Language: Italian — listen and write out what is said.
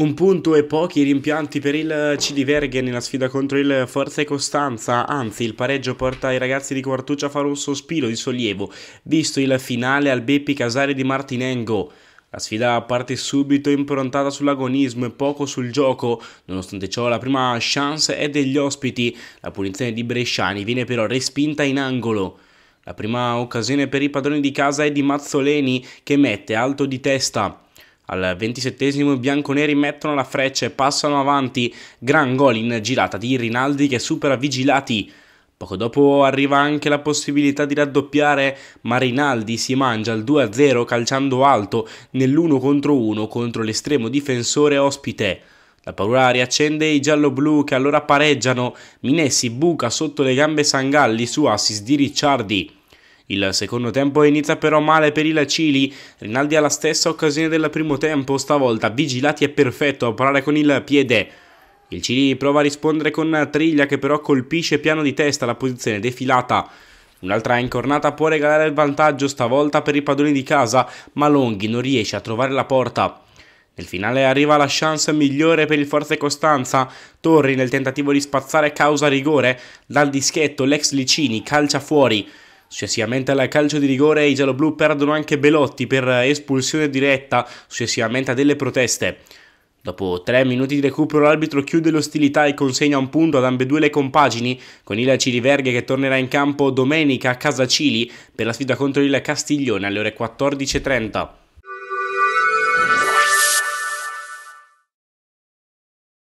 Un punto e pochi rimpianti per il CD nella sfida contro il Forza e Costanza, anzi il pareggio porta i ragazzi di Quartuccia a fare un sospiro di sollievo, visto il finale al Beppi Casari di Martinengo. La sfida parte subito improntata sull'agonismo e poco sul gioco, nonostante ciò la prima chance è degli ospiti, la punizione di Bresciani viene però respinta in angolo. La prima occasione per i padroni di casa è di Mazzoleni che mette alto di testa. Al 27 esimo i bianconeri mettono la freccia e passano avanti. Gran gol in girata di Rinaldi che supera Vigilati. Poco dopo arriva anche la possibilità di raddoppiare, ma Rinaldi si mangia il 2-0 calciando alto nell'1 contro 1 contro l'estremo difensore ospite. La paura riaccende i giallo-blu che allora pareggiano, Minessi buca sotto le gambe Sangalli su assist di Ricciardi. Il secondo tempo inizia però male per il Cili, Rinaldi ha la stessa occasione del primo tempo, stavolta Vigilati è perfetto a parlare con il piede. Il Cili prova a rispondere con Triglia che però colpisce piano di testa la posizione defilata. Un'altra incornata può regalare il vantaggio stavolta per i padroni di casa, ma Longhi non riesce a trovare la porta. Nel finale arriva la chance migliore per il Forza Costanza. Torri nel tentativo di spazzare causa rigore. Dal dischetto l'ex Licini calcia fuori. Successivamente al calcio di rigore i gialloblu perdono anche Belotti per espulsione diretta, successivamente a delle proteste. Dopo tre minuti di recupero l'arbitro chiude l'ostilità e consegna un punto ad ambedue le compagini, con il Ciriverghe che tornerà in campo domenica a Casacili per la sfida contro il Castiglione alle ore 14.30.